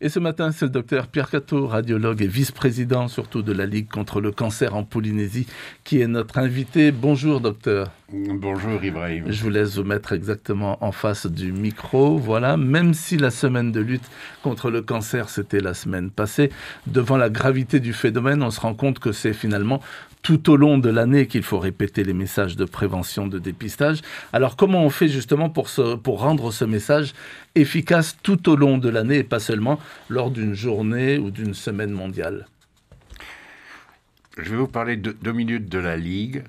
Et ce matin, c'est le docteur Pierre Cato, radiologue et vice-président surtout de la Ligue contre le cancer en Polynésie, qui est notre invité. Bonjour docteur. Bonjour Ibrahim. Je vous laisse vous mettre exactement en face du micro. Voilà, même si la semaine de lutte contre le cancer, c'était la semaine passée, devant la gravité du phénomène, on se rend compte que c'est finalement tout au long de l'année qu'il faut répéter les messages de prévention, de dépistage. Alors comment on fait justement pour, pour rendre ce message efficace tout au long de l'année et pas seulement lors d'une journée ou d'une semaine mondiale Je vais vous parler deux minutes de la Ligue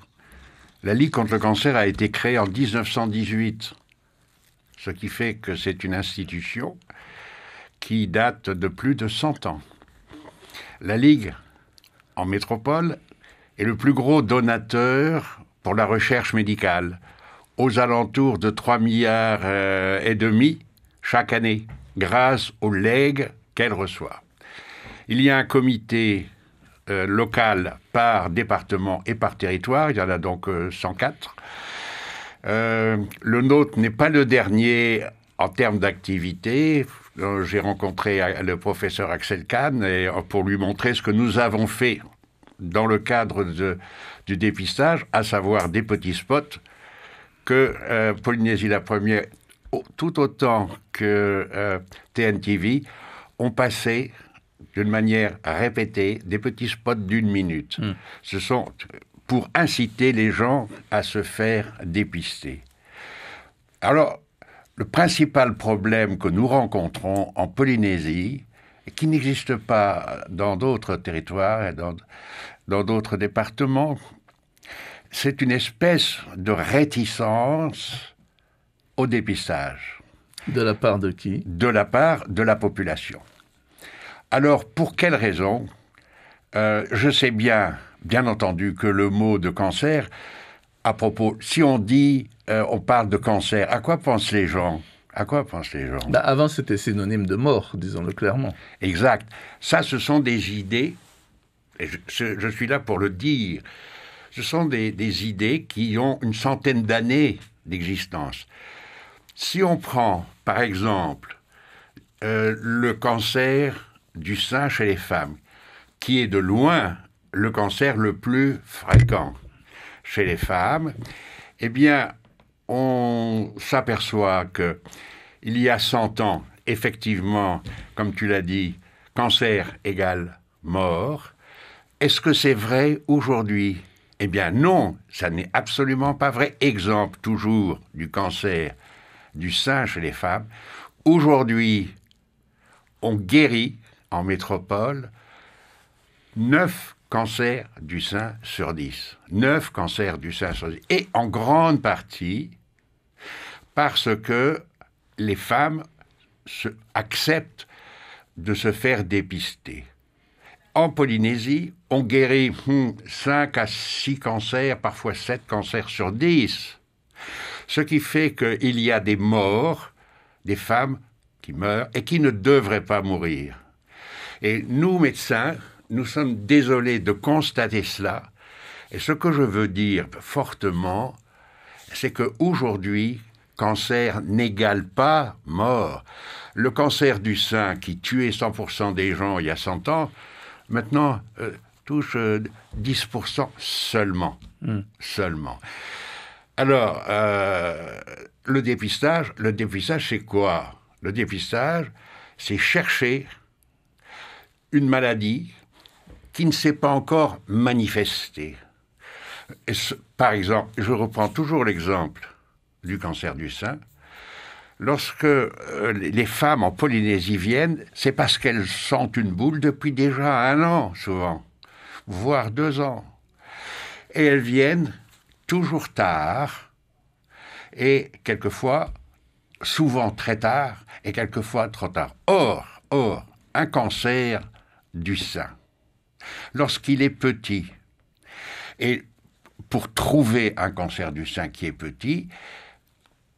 la Ligue contre le cancer a été créée en 1918, ce qui fait que c'est une institution qui date de plus de 100 ans. La Ligue en métropole est le plus gros donateur pour la recherche médicale, aux alentours de 3 milliards euh, et demi chaque année, grâce aux legs qu'elle reçoit. Il y a un comité euh, local par département et par territoire. Il y en a donc 104. Euh, euh, le nôtre n'est pas le dernier en termes d'activité. J'ai rencontré le professeur Axel Kahn pour lui montrer ce que nous avons fait dans le cadre de, du dépistage, à savoir des petits spots que Polynésie la Première, tout autant que TNTV, ont passé d'une manière répétée, des petits spots d'une minute. Hmm. Ce sont pour inciter les gens à se faire dépister. Alors, le principal problème que nous rencontrons en Polynésie, et qui n'existe pas dans d'autres territoires et dans d'autres départements, c'est une espèce de réticence au dépistage. De la part de qui De la part de la population. Alors, pour quelle raison euh, Je sais bien, bien entendu, que le mot de cancer, à propos, si on dit, euh, on parle de cancer, à quoi pensent les gens à quoi pensent les gens bah, Avant, c'était synonyme de mort, disons-le clairement. Exact. Ça, ce sont des idées, et je, suis là pour le dire, ce sont des, idées qui ont une centaine d'années d'existence. Si on prend, par exemple, euh, le cancer du sein chez les femmes, qui est de loin le cancer le plus fréquent chez les femmes, eh bien, on s'aperçoit que il y a 100 ans, effectivement, comme tu l'as dit, cancer égale mort. Est-ce que c'est vrai aujourd'hui Eh bien non, ça n'est absolument pas vrai. Exemple toujours du cancer du sein chez les femmes. Aujourd'hui, on guérit en métropole 9 cancers du sein sur 10. 9 cancers du sein sur 10. Et en grande partie parce que les femmes se, acceptent de se faire dépister. En Polynésie, on guérit 5 hmm, à 6 cancers, parfois 7 cancers sur 10. Ce qui fait qu'il y a des morts, des femmes qui meurent et qui ne devraient pas mourir. Et nous, médecins, nous sommes désolés de constater cela. Et ce que je veux dire fortement, c'est qu'aujourd'hui, cancer n'égale pas mort. Le cancer du sein qui tuait 100% des gens il y a 100 ans, maintenant euh, touche 10% euh, seulement. Hmm. Seulement. Alors, euh, le dépistage, le dépistage c'est quoi Le dépistage, c'est chercher une maladie qui ne s'est pas encore manifestée. Par exemple, je reprends toujours l'exemple du cancer du sein. Lorsque euh, les femmes en Polynésie viennent, c'est parce qu'elles sentent une boule depuis déjà un an, souvent, voire deux ans. Et elles viennent toujours tard, et quelquefois, souvent très tard, et quelquefois trop tard. Or, or, un cancer du sein. Lorsqu'il est petit, et pour trouver un cancer du sein qui est petit,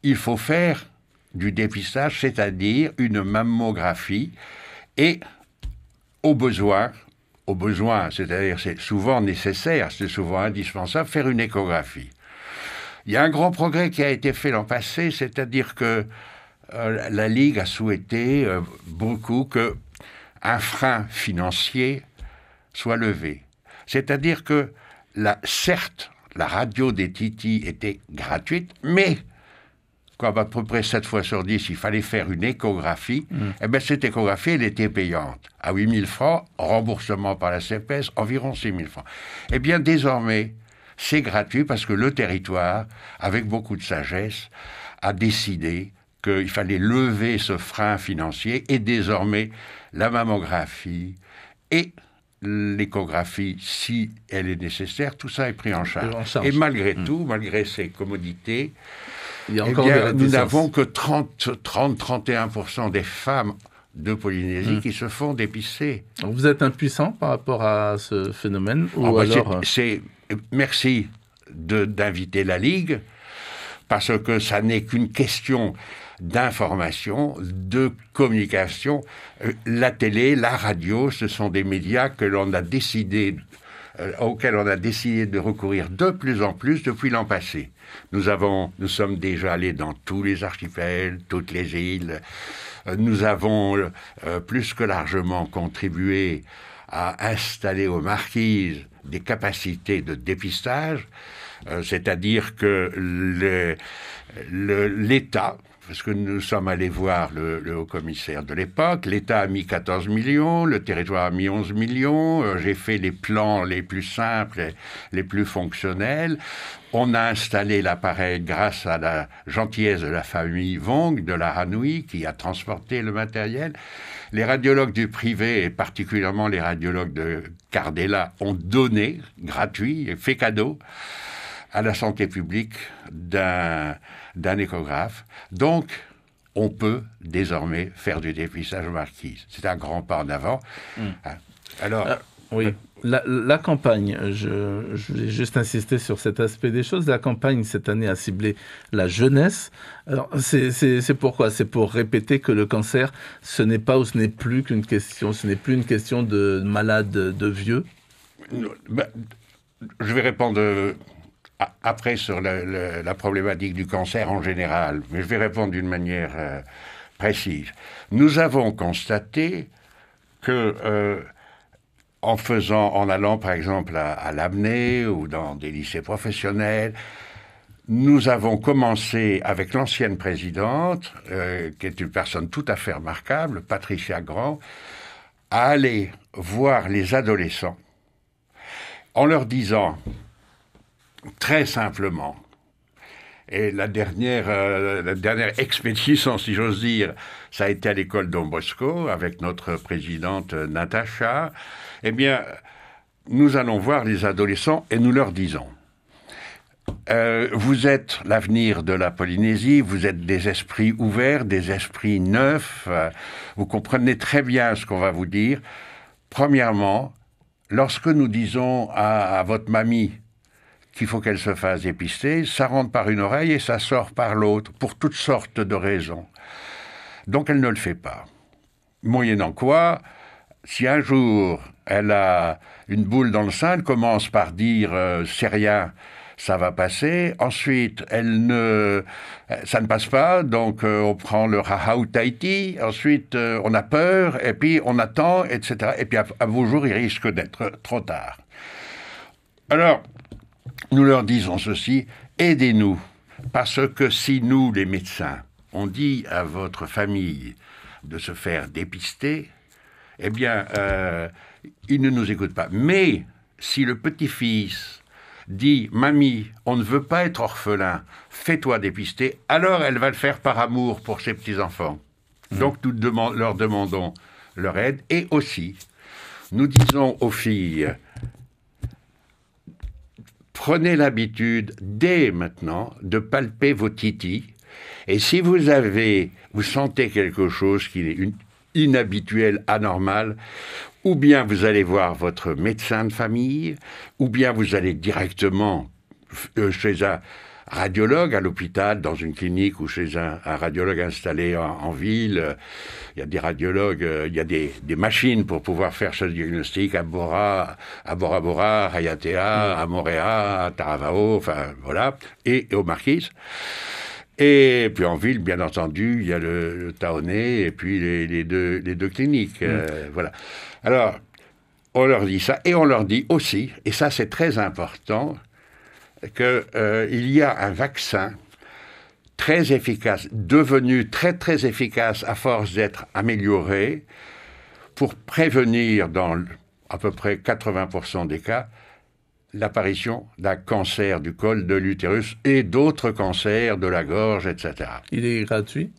il faut faire du dépistage, c'est-à-dire une mammographie, et au besoin, au besoin, c'est-à-dire c'est souvent nécessaire, c'est souvent indispensable, faire une échographie. Il y a un grand progrès qui a été fait l'an passé, c'est-à-dire que euh, la Ligue a souhaité euh, beaucoup que un frein financier soit levé. C'est-à-dire que, certes, la radio des Titi était gratuite, mais quoi à peu près 7 fois sur 10, il fallait faire une échographie, mm. et eh bien, cette échographie, elle était payante. À 8 000 francs, remboursement par la CPS, environ 6 000 francs. Eh bien, désormais, c'est gratuit parce que le territoire, avec beaucoup de sagesse, a décidé qu'il fallait lever ce frein financier et désormais la mammographie et l'échographie, si elle est nécessaire, tout ça est pris en charge. Et malgré mm. tout, malgré ces commodités, eh nous n'avons que 30-31% des femmes de Polynésie mm. qui se font dépisser. vous êtes impuissant par rapport à ce phénomène ou ah bah, euh, Merci d'inviter la Ligue parce que ça n'est qu'une question d'information, de communication. Euh, la télé, la radio, ce sont des médias que l'on a décidé euh, auxquels on a décidé de recourir de plus en plus depuis l'an passé. Nous avons, nous sommes déjà allés dans tous les archipels, toutes les îles. Euh, nous avons plus que largement contribué à installer aux marquises des capacités de dépistage, euh, c'est-à-dire que l'État parce que nous sommes allés voir le, haut-commissaire de l'époque. L'État a mis 14 millions, le territoire a mis 11 millions. Euh, j'ai fait les plans les plus simples, les plus fonctionnels. On a installé l'appareil grâce à la gentillesse de la famille Vong de la Hanoui qui a transporté le matériel. Les radiologues du privé et particulièrement les radiologues de Cardella ont donné gratuit et fait cadeau à la santé publique d'un d'un échographe. Donc, on peut désormais faire du dépistage marquise. C'est un grand pas en avant. Hmm. Ah. Alors. Ah, oui. La, campagne, je, je, juste insister sur cet aspect des choses. La campagne cette année a ciblé la jeunesse. Alors c'est pourquoi C'est pour répéter que le cancer, ce n'est pas ou ce n'est plus qu'une question, ce n'est plus une question de malade, de vieux. Bah, je vais répondre euh, après sur la problématique du cancer en général, mais je vais répondre d'une manière euh, précise. Nous avons constaté que euh, en faisant, en allant par exemple à, l'AMNE, ou dans des lycées professionnels, nous avons commencé avec l'ancienne présidente, euh, qui est une personne tout à fait remarquable, Patricia Grand, à aller voir les adolescents en leur disant très simplement. Et la dernière, euh, la dernière expédition, si j'ose dire, ça a été à l'école Don Bosco avec notre présidente euh, Natacha. Eh bien, nous allons voir les adolescents et nous leur disons euh, vous êtes l'avenir de la Polynésie, vous êtes des esprits ouverts, des esprits neufs, vous comprenez très bien ce qu'on va vous dire. Premièrement, lorsque nous disons à votre mamie, qu'il faut qu'elle se fasse épister, ça rentre par une oreille et ça sort par l'autre, pour toutes sortes de raisons. Donc elle ne le fait pas. Moyennant quoi, si un jour elle a une boule dans le sein, elle commence par dire euh, c'est rien, ça va passer. Ensuite, elle ne, euh, ça ne passe pas, donc euh, on prend le rahau Tahiti. Ensuite, on a peur, et puis on attend, etc. Et puis à vos jours, il risque d'être trop tard. Alors, nous leur disons ceci, aidez-nous, parce que si nous, les médecins, on dit à votre famille de se faire dépister, eh bien, euh, ils ne nous écoutent pas. Mais si le petit-fils dit, mamie, on ne veut pas être orphelin, fais-toi dépister, alors elle va le faire par amour pour ses petits-enfants. Mmh. Donc nous leur demandons leur aide et aussi, nous disons aux filles, prenez l'habitude dès maintenant de palper vos titis. Et si vous avez, vous sentez quelque chose qui est inhabituel, anormal, ou bien vous allez voir votre médecin de famille, ou bien vous allez directement euh, chez un radiologue à l'hôpital, dans une clinique ou chez un, radiologue installé en, ville. Il y a des radiologues, euh, il y a des, machines pour pouvoir faire ce diagnostic à Bora, à Bora Bora, à à Moréa, à Taravao, enfin voilà, et, aux Marquises. Et puis en ville, bien entendu, il y a le, Taoné et puis les, les, deux, les deux cliniques. Euh, mm. voilà. Alors, on leur dit ça et on leur dit aussi, et ça c'est très important, qu'il euh, y a un vaccin très efficace, devenu très très efficace à force d'être amélioré, pour prévenir dans à peu près 80% des cas l'apparition d'un cancer du col de l'utérus et d'autres cancers de la gorge, etc. Il est gratuit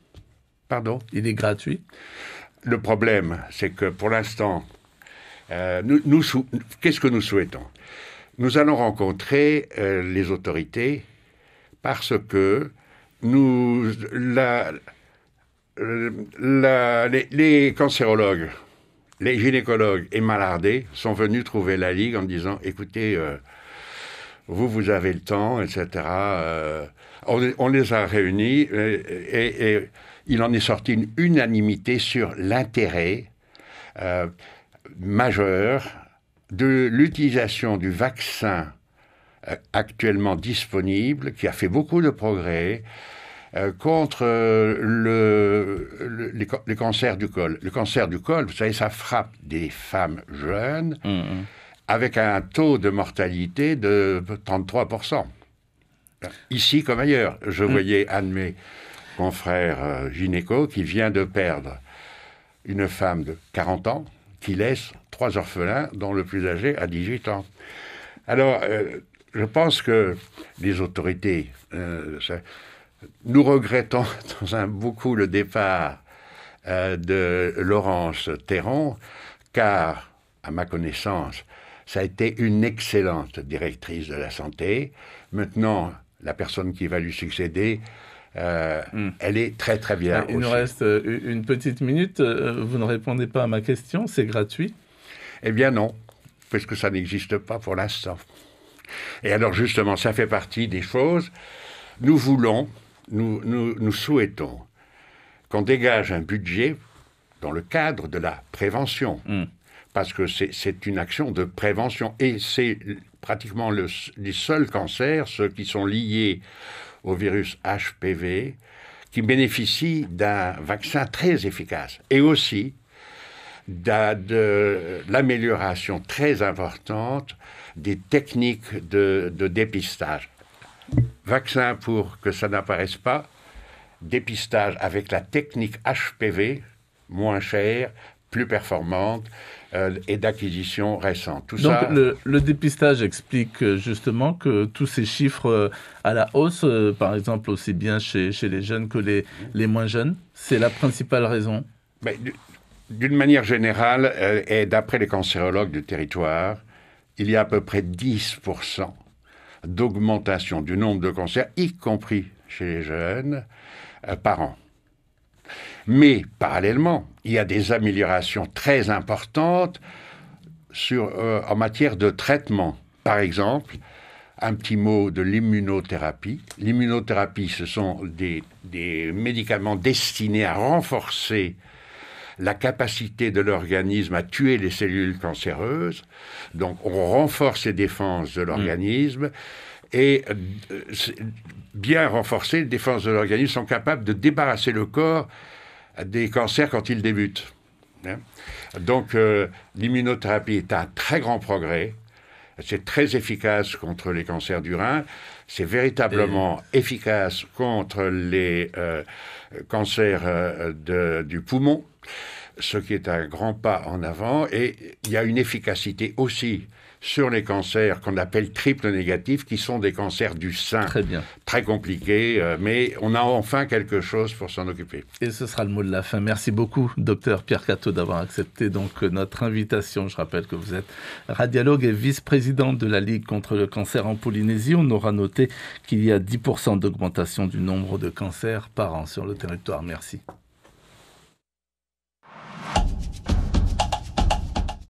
Pardon Il est gratuit Le problème, c'est que pour l'instant, euh, qu'est-ce que nous souhaitons nous allons rencontrer euh, les autorités parce que nous, euh, les, cancérologues, les gynécologues et malardés sont venus trouver la Ligue en disant écoutez, euh, vous, vous avez le temps, etc. on, les a réunis et, il en est sorti une unanimité sur l'intérêt majeur de l'utilisation du vaccin euh, actuellement disponible, qui a fait beaucoup de progrès, euh, contre euh, le, cancer les, cancers du col. Le cancer du col, vous savez, ça frappe des femmes jeunes mmh, mmh. avec un taux de mortalité de 33%. Ici comme ailleurs. Je mmh. voyais un de mes confrères gynéco qui vient de perdre une femme de 40 ans qui laisse trois orphelins, dont le plus âgé a 18 ans. Alors, euh, je pense que les autorités, euh, nous regrettons dans un beaucoup le départ euh, de Laurence Théron, car, à ma connaissance, ça a été une excellente directrice de la santé. Maintenant, la personne qui va lui succéder, hmm. elle est très très bien. Ah, il nous reste une petite minute. Vous ne répondez pas à ma question, c'est gratuit. Eh bien non, puisque ça n'existe pas pour l'instant. Et alors justement, ça fait partie des choses. Nous voulons, nous, nous, souhaitons qu'on dégage un budget dans le cadre de la prévention. Mm. Parce que c'est une action de prévention. Et c'est pratiquement le, les seuls cancers, ceux qui sont liés au virus HPV, qui bénéficient d'un vaccin très efficace. Et aussi, de, l'amélioration très importante des techniques de, de dépistage. Vaccin pour que ça n'apparaisse pas, dépistage avec la technique HPV, moins chère, plus performante euh, et d'acquisition récente. Tout ça... le, le, dépistage explique euh, justement que tous ces chiffres euh, à la hausse, par exemple aussi bien chez, chez les jeunes que les, les moins jeunes, c'est la principale raison. Mais, d'une manière générale, euh, et d'après les cancérologues du territoire, il y a à peu près 10% d'augmentation du nombre de cancers, y compris chez les jeunes, euh, par an. Mais parallèlement, il y a des améliorations très importantes euh, en matière de traitement. Par exemple, un petit mot de l'immunothérapie. L'immunothérapie, ce sont des, médicaments destinés à renforcer la capacité de l'organisme à tuer les cellules cancéreuses. Donc on renforce les défenses de l'organisme. et euh, bien renforcées, les défenses de l'organisme sont capables de débarrasser le corps des cancers quand ils débutent. Hein. Donc euh, l'immunothérapie est un très grand progrès. C'est très efficace contre les cancers du rein. C'est véritablement efficace contre les euh, cancers euh, du poumon, ce qui est un grand pas en avant. Et il y a une efficacité aussi sur les cancers qu'on appelle triple négatifs, qui sont des cancers du sein. Très bien. Très compliqués, euh, mais on a enfin quelque chose pour s'en occuper. Et ce sera le mot de la fin. Merci beaucoup, docteur Pierre Cato, d'avoir accepté donc euh, notre invitation. Je rappelle que vous êtes radiologue et vice président de la Ligue contre le cancer en Polynésie. On aura noté qu'il y a 10% d'augmentation du nombre de cancers par an sur le territoire. Merci.